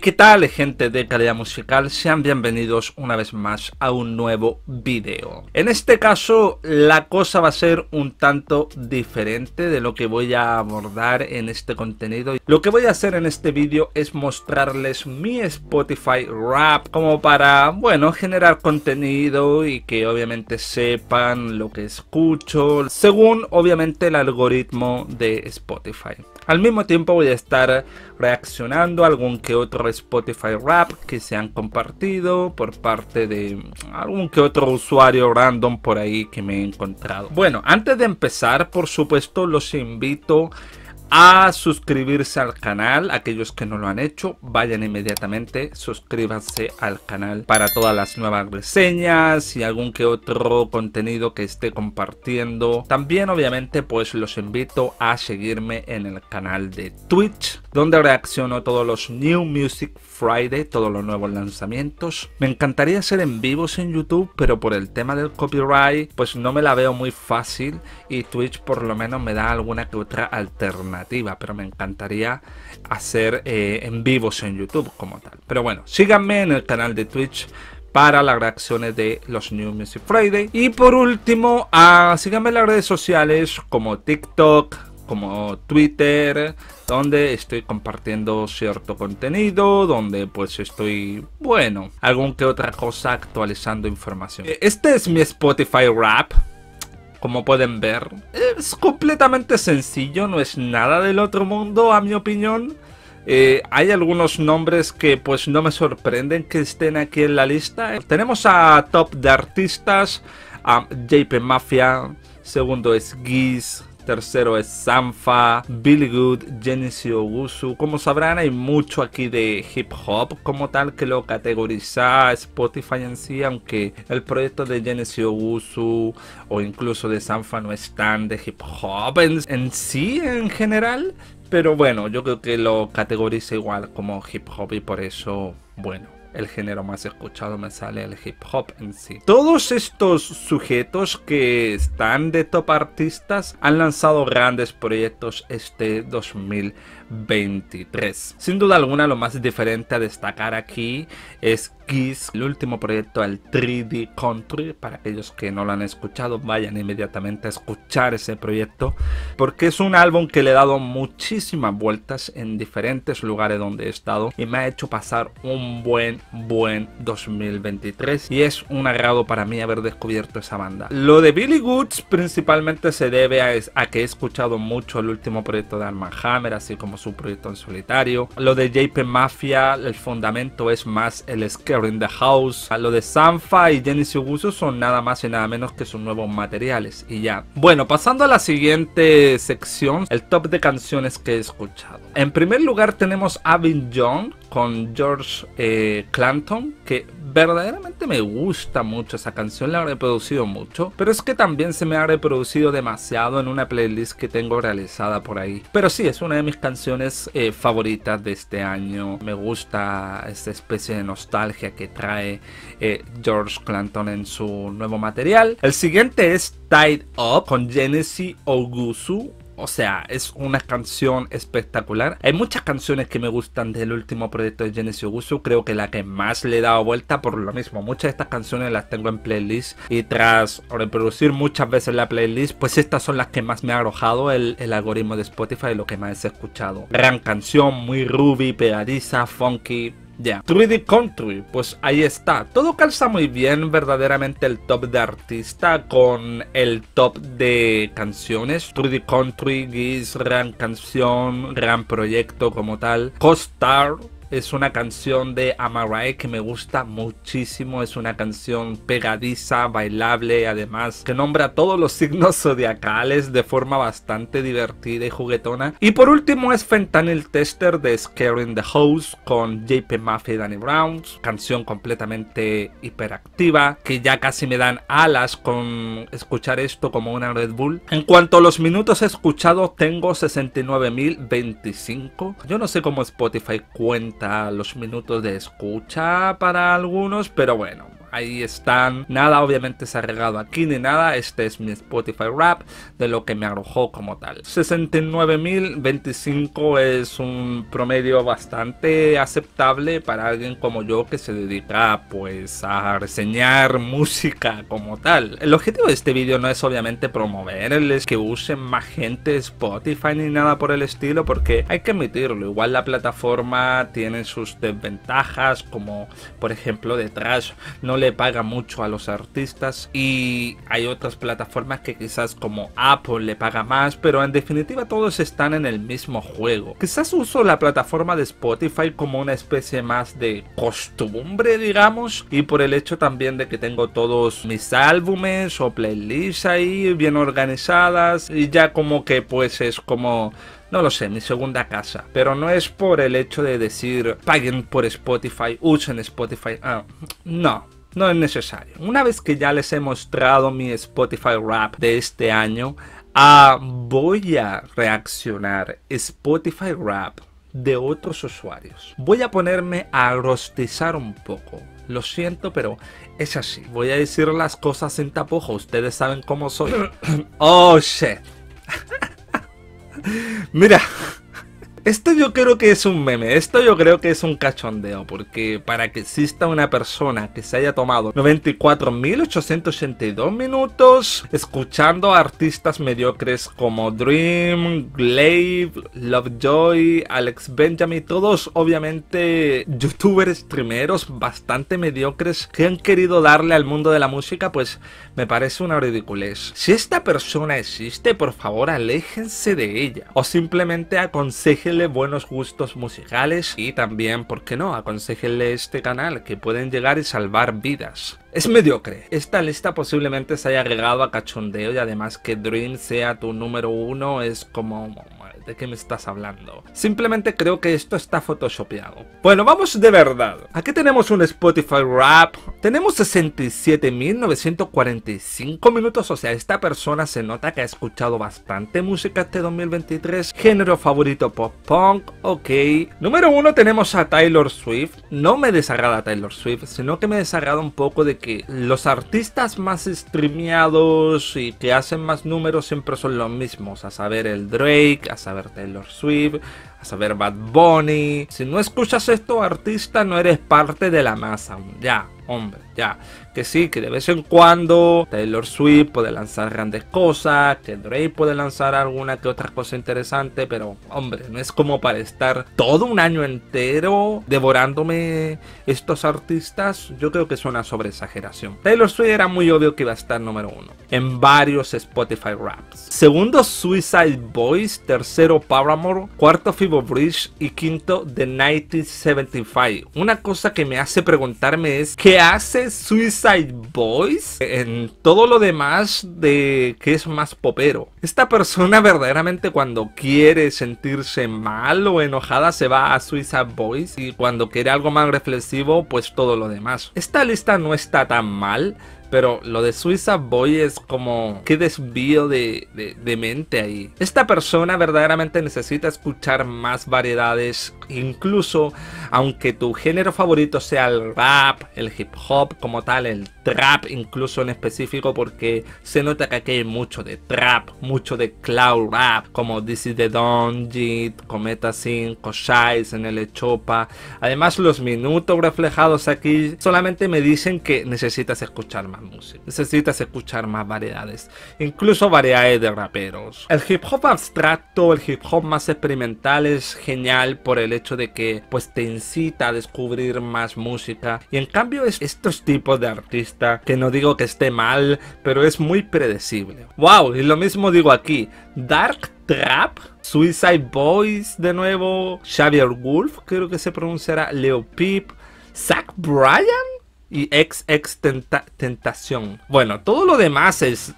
¿qué tal gente de calidad musical? Sean bienvenidos una vez más a un nuevo video. En este caso la cosa va a ser un tanto diferente de lo que voy a abordar en este contenido. Lo que voy a hacer en este vídeo es mostrarles mi Spotify Rap como para, bueno, generar contenido y que obviamente sepan lo que escucho según obviamente el algoritmo de Spotify. Al mismo tiempo voy a estar reaccionando a algún que otro Spotify Rap que se han compartido por parte de algún que otro usuario random por ahí que me he encontrado. Bueno, antes de empezar, por supuesto, los invito a suscribirse al canal. Aquellos que no lo han hecho, vayan inmediatamente, suscríbanse al canal para todas las nuevas reseñas y algún que otro contenido que esté compartiendo. También obviamente pues los invito a seguirme en el canal de Twitch donde reacciono todos los New Music Friday, todos los nuevos lanzamientos. Me encantaría ser en vivos en YouTube, pero por el tema del copyright, pues no me la veo muy fácil y Twitch por lo menos me da alguna que otra alternativa, pero me encantaría hacer eh, en vivos en YouTube como tal. Pero bueno, síganme en el canal de Twitch para las reacciones de los New Music Friday. Y por último, ah, síganme en las redes sociales como TikTok, como Twitter, donde estoy compartiendo cierto contenido, donde pues estoy, bueno, algún que otra cosa actualizando información. E, este es mi Spotify Rap. Como pueden ver, es completamente sencillo, no es nada del otro mundo a mi opinión. Eh, hay algunos nombres que pues no me sorprenden que estén aquí en la lista. Tenemos a top de artistas, a JP Mafia, segundo es Geese. Tercero es Sanfa, Billy Good, Genesis Ogusu. Como sabrán, hay mucho aquí de hip hop como tal que lo categoriza Spotify en sí, aunque el proyecto de Genesis Ogusu o incluso de Sanfa no es tan de hip hop en sí, en general. Pero bueno, yo creo que lo categoriza igual como hip hop y por eso, bueno el género más escuchado me sale el hip hop en sí. Todos estos sujetos que están de top artistas han lanzado grandes proyectos este 2000 23, Sin duda alguna, lo más diferente a destacar aquí es Kiss, el último proyecto del 3D Country. Para aquellos que no lo han escuchado, vayan inmediatamente a escuchar ese proyecto, porque es un álbum que le he dado muchísimas vueltas en diferentes lugares donde he estado y me ha hecho pasar un buen, buen 2023. Y es un agrado para mí haber descubierto esa banda. Lo de Billy Goods principalmente se debe a, a que he escuchado mucho el último proyecto de Armand Hammer, así como su proyecto en solitario. Lo de JP Mafia, el fundamento es más el Scare in the House. Lo de Sanfa y Jenny Sugusu son nada más y nada menos que sus nuevos materiales. Y ya. Bueno, pasando a la siguiente sección, el top de canciones que he escuchado. En primer lugar tenemos Avin Young con George eh, Clanton, que verdaderamente me gusta mucho esa canción, la he reproducido mucho, pero es que también se me ha reproducido demasiado en una playlist que tengo realizada por ahí. Pero sí, es una de mis canciones eh, favoritas de este año, me gusta esta especie de nostalgia que trae eh, George Clanton en su nuevo material. El siguiente es Tied Up con Genesis Ogusu o sea, es una canción espectacular. Hay muchas canciones que me gustan del último proyecto de Genesis Ugusu. Creo que la que más le he dado vuelta por lo mismo. Muchas de estas canciones las tengo en playlist. Y tras reproducir muchas veces la playlist, pues estas son las que más me ha arrojado el, algoritmo de Spotify. Lo que más he escuchado. Gran canción, muy ruby, pegadiza, funky. Ya. 3D Country, pues ahí está. Todo calza muy bien verdaderamente el top de artista con el top de canciones. 3D Country, Giz, gran canción, gran proyecto como tal. Costar, es una canción de Amarae que me gusta muchísimo. Es una canción pegadiza, bailable, además, que nombra todos los signos zodiacales de forma bastante divertida y juguetona. Y por último es Fentanyl Tester de Scaring the House con JP Mafia y Danny Browns Canción completamente hiperactiva, que ya casi me dan alas con escuchar esto como una Red Bull. En cuanto a los minutos escuchados, tengo 69.025. Yo no sé cómo Spotify cuenta los minutos de escucha para algunos, pero bueno, ahí están. Nada obviamente se ha regado aquí ni nada. Este es mi Spotify Rap de lo que me arrojó como tal. 69.025 es un promedio bastante aceptable para alguien como yo que se dedica pues a reseñar música como tal. El objetivo de este vídeo no es obviamente promoverles que usen más gente Spotify ni nada por el estilo porque hay que admitirlo. Igual la plataforma tiene sus desventajas como por ejemplo detrás no paga mucho a los artistas y hay otras plataformas que quizás como Apple le paga más, pero en definitiva todos están en el mismo juego. Quizás uso la plataforma de Spotify como una especie más de costumbre, digamos, y por el hecho también de que tengo todos mis álbumes o playlists ahí bien organizadas y ya como que pues es como no lo sé, mi segunda casa. Pero no es por el hecho de decir paguen por Spotify, usen Spotify. Ah, no, no es necesario. Una vez que ya les he mostrado mi Spotify Rap de este año, ah, voy a reaccionar Spotify Rap de otros usuarios. Voy a ponerme a rostizar un poco. Lo siento, pero es así. Voy a decir las cosas sin tapujo. Ustedes saben cómo soy. oh, shit. Mira. Esto yo creo que es un meme, esto yo creo que es un cachondeo, porque para que exista una persona que se haya tomado 94.882 minutos escuchando a artistas mediocres como Dream, Glaive, Lovejoy, Alex Benjamin, todos obviamente youtubers, streameros bastante mediocres que han querido darle al mundo de la música, pues me parece una ridiculez. Si esta persona existe, por favor aléjense de ella, o simplemente aconsejen buenos gustos musicales y también, ¿por qué no?, aconsejenle este canal que pueden llegar y salvar vidas. Es mediocre. Esta lista posiblemente se haya agregado a cachondeo y además que Dream sea tu número uno es como ¿De qué me estás hablando? Simplemente creo que esto está photoshopeado. Bueno, vamos de verdad. Aquí tenemos un Spotify Rap. Tenemos 67.945 minutos. O sea, esta persona se nota que ha escuchado bastante música este 2023. Género favorito pop punk. Ok. Número uno tenemos a Taylor Swift. No me desagrada Taylor Swift, sino que me desagrada un poco de que los artistas más streameados y que hacen más números siempre son los mismos. A saber, el Drake, a saber ver Taylor Swift, a saber Bad Bunny. Si no escuchas esto, artista, no eres parte de la masa. Ya, hombre. Ya, que sí, que de vez en cuando Taylor Swift puede lanzar grandes cosas, que Drake puede lanzar alguna que otra cosa interesante, pero hombre, no es como para estar todo un año entero devorándome estos artistas. Yo creo que es una sobreexageración. Taylor Swift era muy obvio que iba a estar número uno en varios Spotify Raps. Segundo, Suicide Boys. Tercero, Paramore. Cuarto, Fibo Bridge. Y quinto, The 1975. Una cosa que me hace preguntarme es, ¿qué hace Suicide Boys, en todo lo demás de que es más popero. Esta persona verdaderamente cuando quiere sentirse mal o enojada se va a Suicide Boys y cuando quiere algo más reflexivo pues todo lo demás. Esta lista no está tan mal, pero lo de Suicide Boys es como qué desvío de, de, mente ahí. Esta persona verdaderamente necesita escuchar más variedades incluso aunque tu género favorito sea el rap, el hip hop como tal, el trap incluso en específico, porque se nota que aquí hay mucho de trap, mucho de cloud rap, como This is the Don, Cometa 5, Shies en el Echopa. Además, los minutos reflejados aquí solamente me dicen que necesitas escuchar más música, necesitas escuchar más variedades, incluso variedades de raperos. El hip hop abstracto, el hip hop más experimental es genial por el hecho de que pues te incita a descubrir más música y en cambio es estos tipos de artista que no digo que esté mal, pero es muy predecible. Wow, y lo mismo digo aquí, Dark Trap, Suicide Boys de nuevo, Xavier Wolf, creo que se pronunciará, Leo Peep, Zach Bryan y ex Tentación. Bueno, todo lo demás es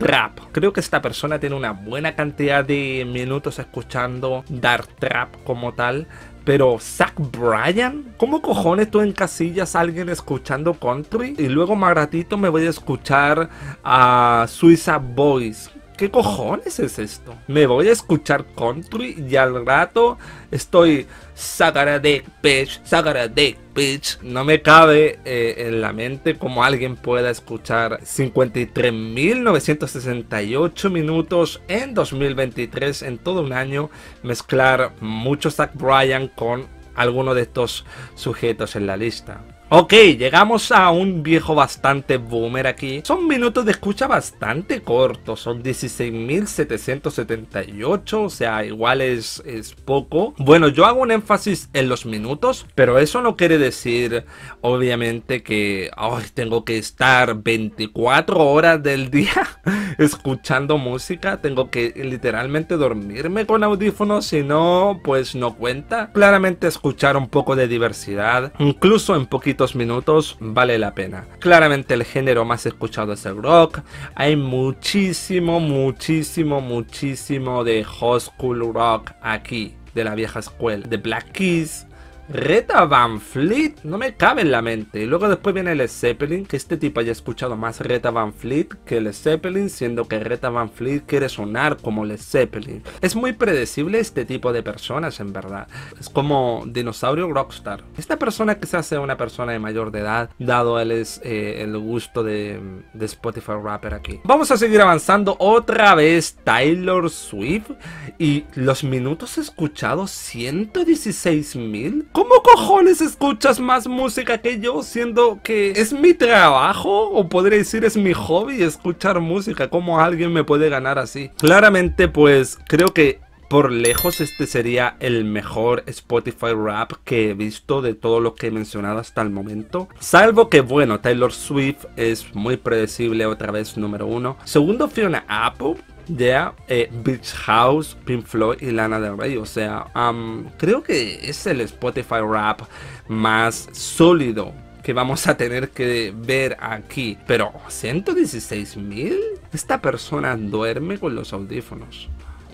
trap. Creo que esta persona tiene una buena cantidad de minutos escuchando dark trap como tal. Pero Zach Bryan, ¿cómo cojones tú encasillas a alguien escuchando country? Y luego más ratito me voy a escuchar a Suiza Boys. ¿qué cojones es esto? Me voy a escuchar country y al rato estoy Sagara de pitch, Sagara de pitch. No me cabe eh, en la mente cómo alguien pueda escuchar 53.968 minutos en 2023, en todo un año, mezclar mucho Zach Bryan con alguno de estos sujetos en la lista. Ok, llegamos a un viejo bastante boomer aquí. Son minutos de escucha bastante cortos, son 16.778, o sea, igual es, poco. Bueno, yo hago un énfasis en los minutos, pero eso no quiere decir, obviamente, que hoy tengo que estar 24 horas del día escuchando música. Tengo que literalmente dormirme con audífonos, si no, pues no cuenta. Claramente escuchar un poco de diversidad, incluso en poquito minutos vale la pena. Claramente el género más escuchado es el rock. Hay muchísimo, muchísimo, muchísimo de high school rock aquí de la vieja escuela, de Black Keys, Reta Van Fleet, no me cabe en la mente. Y luego después viene el Zeppelin, que este tipo haya escuchado más Reta Van Fleet que el Zeppelin, siendo que Reta Van Fleet quiere sonar como el Zeppelin. Es muy predecible este tipo de personas, en verdad. Es como dinosaurio rockstar. Esta persona quizás sea una persona de mayor de edad, dado él es eh, el gusto de, Spotify Rapper aquí. Vamos a seguir avanzando otra vez Taylor Swift y los minutos escuchados 116.000 mil. ¿Cómo cojones escuchas más música que yo siendo que es mi trabajo? O podría decir es mi hobby escuchar música. ¿Cómo alguien me puede ganar así? Claramente pues creo que por lejos este sería el mejor Spotify rap que he visto de todo lo que he mencionado hasta el momento. Salvo que bueno, Taylor Swift es muy predecible otra vez número uno. Segundo, Fiona Apple. Yeah, eh, Beach House, Pink Floyd y Lana del Rey. O sea, creo que es el Spotify Rap más sólido que vamos a tener que ver aquí. Pero, ¿116 mil? Esta persona duerme con los audífonos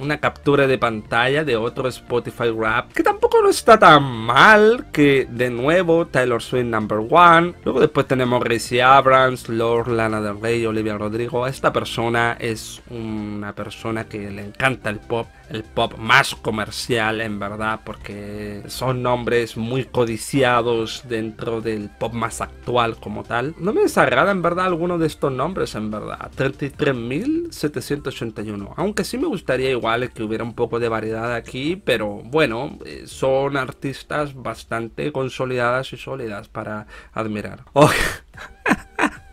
una captura de pantalla de otro Spotify Rap, que tampoco no está tan mal, que de nuevo Taylor Swift Number One, luego después tenemos Gracie Abrams, Lord Lana del Rey, Olivia Rodrigo, esta persona es una persona que le encanta el pop, el pop más comercial en verdad porque son nombres muy codiciados dentro del pop más actual como tal. No me desagrada en verdad alguno de estos nombres en verdad. 33.781. Aunque sí me gustaría igual que hubiera un poco de variedad aquí, pero bueno, eh, son artistas bastante consolidadas y sólidas para admirar.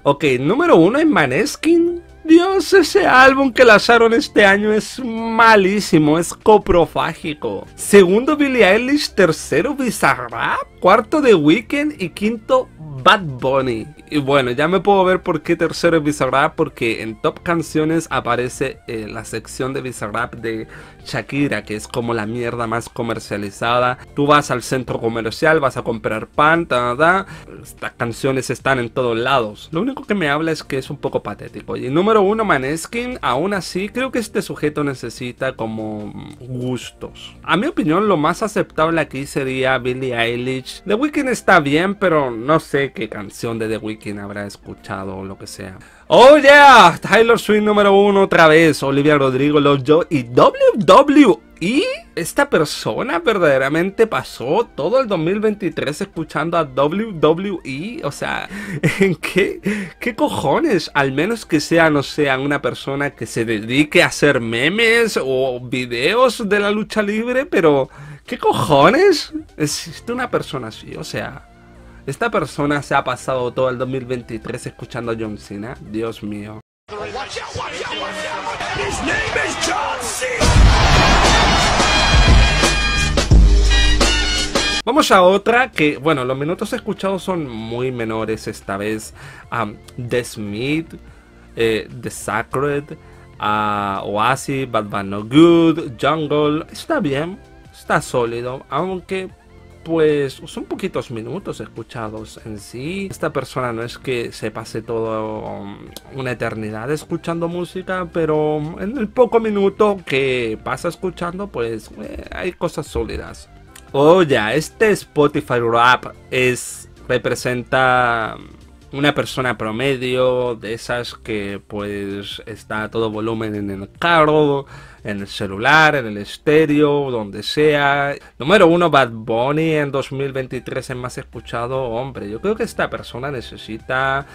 Ok, número uno en Maneskin Dios, ese álbum que lanzaron este año es malísimo, es coprofágico. Segundo Billie Eilish, tercero Bizarrap, cuarto The Weeknd y quinto Bad Bunny. Y bueno, ya me puedo ver por qué tercero es Bizarrap, porque en Top Canciones aparece eh, la sección de Bizarrap de Shakira, que es como la mierda más comercializada. Tú vas al centro comercial, vas a comprar pan, ta, Estas canciones están en todos lados. Lo único que me habla es que es un poco patético. Y número uno, Maneskin, aún así, creo que este sujeto necesita como gustos. A mi opinión, lo más aceptable aquí sería Billie Eilish. The Weeknd está bien, pero no sé qué canción de The Weeknd habrá escuchado o lo que sea. ¡Oh yeah! Tyler Swift número uno otra vez, Olivia Rodrigo, yo y WWE. Esta persona verdaderamente pasó todo el 2023 escuchando a WWE. O sea, ¿en qué, qué cojones? Al menos que sea, no sea una persona que se dedique a hacer memes o videos de la lucha libre, pero ¿qué cojones? Existe una persona así, o sea... Esta persona se ha pasado todo el 2023 escuchando a John Cena. Dios mío. Vamos a otra que, bueno, los minutos escuchados son muy menores esta vez. A The Smith, eh, The Sacred, Oasi, ah, Oasis, Bad Bad No Good, Jungle. Está bien, está sólido, aunque pues son poquitos minutos escuchados en sí. Esta persona no es que se pase toda mm, una eternidad escuchando música, pero en el poco minuto que pasa escuchando, pues eh, hay cosas sólidas. Oye, oh, este Spotify Rap es representa una persona promedio, de esas que pues está a todo volumen en el carro, en el celular, en el estéreo, donde sea. Número uno, Bad Bunny en 2023 es más escuchado hombre. Yo creo que esta persona necesita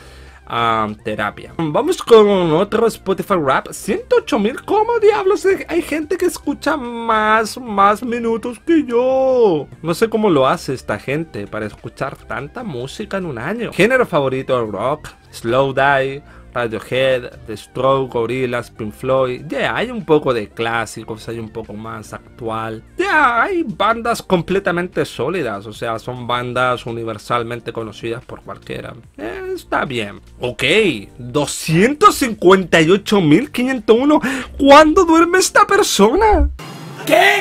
um, terapia. Vamos con otro Spotify Rap. 108 mil, ¿cómo diablos? Hay gente que escucha más, más minutos que yo. No sé cómo lo hace esta gente para escuchar tanta música en un año. Género favorito, rock, slow die Radiohead, The Stroke, Gorillaz, Pink Floyd. Ya hay un poco de clásicos, hay un poco más actual. Ya hay bandas completamente sólidas, o sea, son bandas universalmente conocidas por cualquiera. Eh, está bien. Ok, 258.501. ¿Cuándo duerme esta persona? ¿Qué?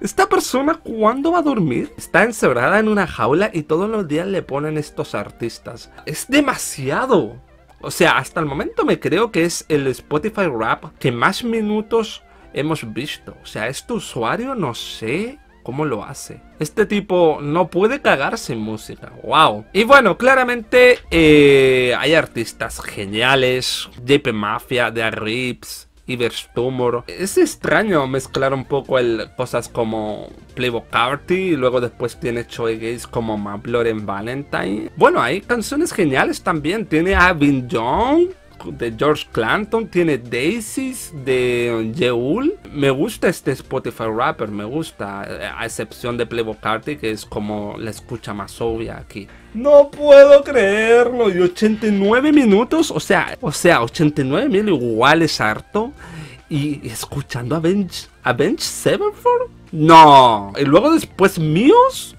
Esta persona, ¿cuándo va a dormir? Está encerrada en una jaula y todos los días le ponen estos artistas. Es demasiado. O sea, hasta el momento me creo que es el Spotify Rap que más minutos hemos visto. O sea, este usuario no sé cómo lo hace. Este tipo no puede cagarse sin música. ¡Wow! Y bueno, claramente eh, hay artistas geniales. JP Mafia, The Rips, Tumor. Es extraño mezclar un poco el, cosas como Playboy Carty y luego después tiene Choi Gates como Maplore en Valentine. Bueno, hay canciones geniales también. Tiene Avin Young, de George Clanton, tiene Daisies de Yeul. Me gusta este Spotify rapper, me gusta, eh, a excepción de Playboy que es como la escucha más obvia aquí. No puedo creerlo, y 89 minutos, o sea, o sea, 89 mil igual es harto. Y escuchando a Bench, a Bench No. Y luego después míos,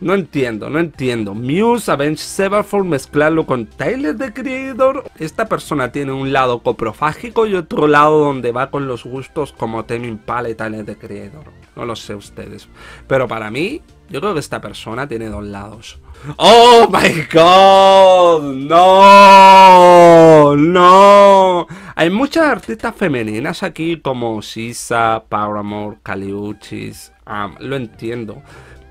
no entiendo, no entiendo. Muse, Avenge Sevenfold, mezclarlo con Tyler de Creator. Esta persona tiene un lado coprofágico y otro lado donde va con los gustos como Temin Pala y de Creator. No lo sé ustedes. Pero para mí, yo creo que esta persona tiene dos lados. ¡Oh my god! ¡No! ¡No! Hay muchas artistas femeninas aquí como Sisa, Paramore, Caliuchis. Ah, lo entiendo.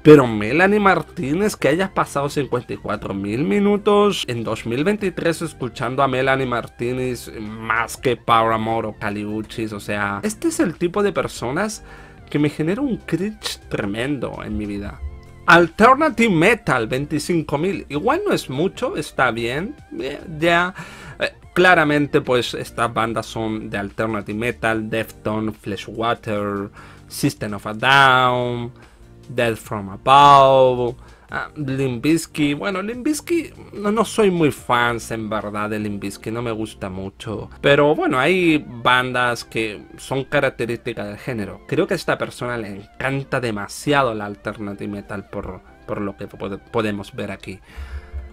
Pero Melanie Martínez, que hayas pasado 54.000 minutos en 2023 escuchando a Melanie Martínez más que Paramore o Caliuchis, o sea, este es el tipo de personas que me genera un cringe tremendo en mi vida. Alternative Metal 25.000, igual no es mucho, está bien, eh, ya eh, claramente pues estas bandas son de Alternative Metal, Defton, Fleshwater, System of a Down, Death From Above, ah, Limbisky. Bueno, Limbisky, no, no soy muy fans en verdad de Limbisky, no me gusta mucho. Pero bueno, hay bandas que son características del género. Creo que a esta persona le encanta demasiado la alternative metal por, lo que podemos ver aquí.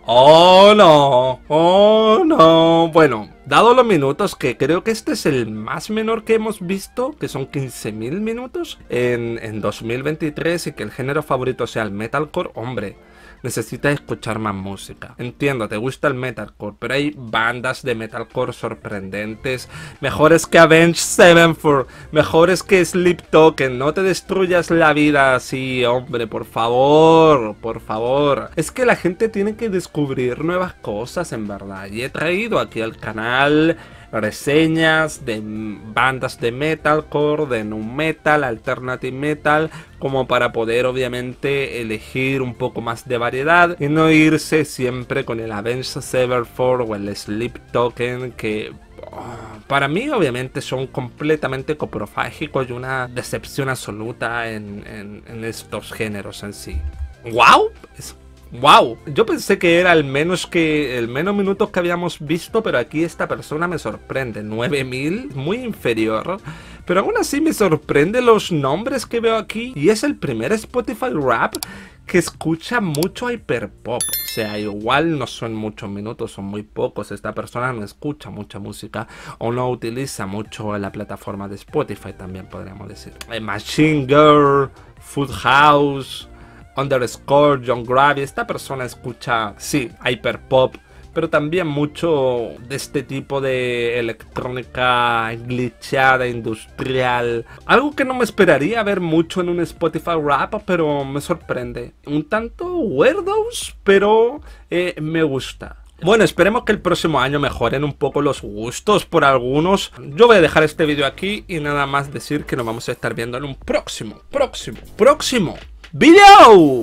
Oh no, oh no. Bueno, dado los minutos, que creo que este es el más menor que hemos visto, que son 15.000 minutos en, 2023 y que el género favorito sea el metalcore, hombre necesitas escuchar más música. Entiendo, te gusta el metalcore, pero hay bandas de metalcore sorprendentes, mejores que Avenged Sevenfold, mejores que Sleep Token, no te destruyas la vida así, hombre, por favor, por favor. Es que la gente tiene que descubrir nuevas cosas, en verdad, y he traído aquí al canal reseñas de bandas de metalcore, de nu metal, alternative metal, como para poder obviamente elegir un poco más de variedad y no irse siempre con el Avenged Severford o el Sleep Token que oh, para mí obviamente son completamente coprofágicos y una decepción absoluta en, estos géneros en sí. ¡Wow! Es ¡Wow! Yo pensé que era el menos que el menos minutos que habíamos visto, pero aquí esta persona me sorprende. 9000, muy inferior. Pero aún así me sorprende los nombres que veo aquí. Y es el primer Spotify Rap que escucha mucho hyperpop. O sea, igual no son muchos minutos, son muy pocos. Esta persona no escucha mucha música o no utiliza mucho la plataforma de Spotify, también podríamos decir. Machine Girl, Food House underscore John Gravy. Esta persona escucha, sí, hyperpop, pero también mucho de este tipo de electrónica glitchada, industrial. Algo que no me esperaría ver mucho en un Spotify rap, pero me sorprende. Un tanto weirdos, pero eh, me gusta. Bueno, esperemos que el próximo año mejoren un poco los gustos por algunos. Yo voy a dejar este vídeo aquí y nada más decir que nos vamos a estar viendo en un próximo, próximo, próximo bilhão